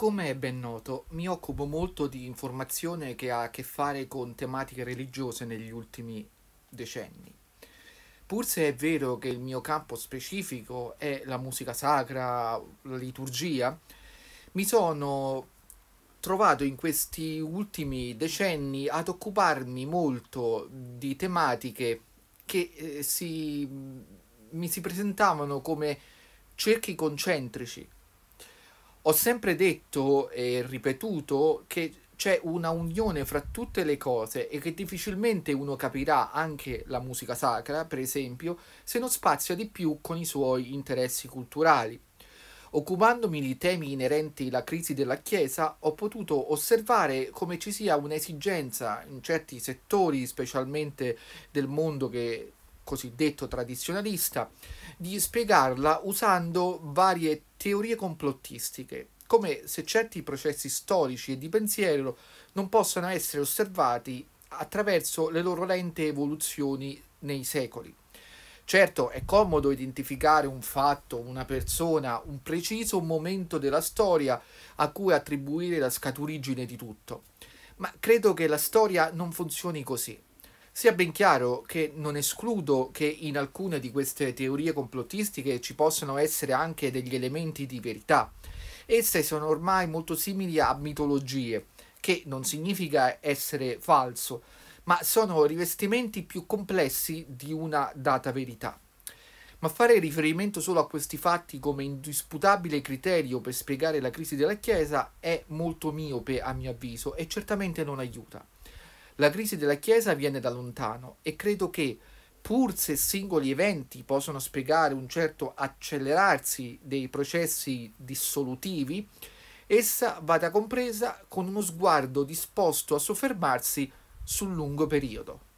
Come è ben noto, mi occupo molto di informazione che ha a che fare con tematiche religiose negli ultimi decenni. Pur se è vero che il mio campo specifico è la musica sacra, la liturgia, mi sono trovato in questi ultimi decenni ad occuparmi molto di tematiche che eh, si, mi si presentavano come cerchi concentrici ho sempre detto e ripetuto che c'è una unione fra tutte le cose e che difficilmente uno capirà anche la musica sacra, per esempio, se non spazia di più con i suoi interessi culturali. Occupandomi di temi inerenti alla crisi della Chiesa, ho potuto osservare come ci sia un'esigenza in certi settori, specialmente del mondo che cosiddetto tradizionalista, di spiegarla usando varie teorie complottistiche, come se certi processi storici e di pensiero non possano essere osservati attraverso le loro lente evoluzioni nei secoli. Certo, è comodo identificare un fatto, una persona, un preciso momento della storia a cui attribuire la scaturigine di tutto, ma credo che la storia non funzioni così. Sia ben chiaro che non escludo che in alcune di queste teorie complottistiche ci possano essere anche degli elementi di verità. Esse sono ormai molto simili a mitologie, che non significa essere falso, ma sono rivestimenti più complessi di una data verità. Ma fare riferimento solo a questi fatti come indisputabile criterio per spiegare la crisi della Chiesa è molto miope a mio avviso e certamente non aiuta. La crisi della Chiesa viene da lontano e credo che, pur se singoli eventi possono spiegare un certo accelerarsi dei processi dissolutivi, essa vada compresa con uno sguardo disposto a soffermarsi sul lungo periodo.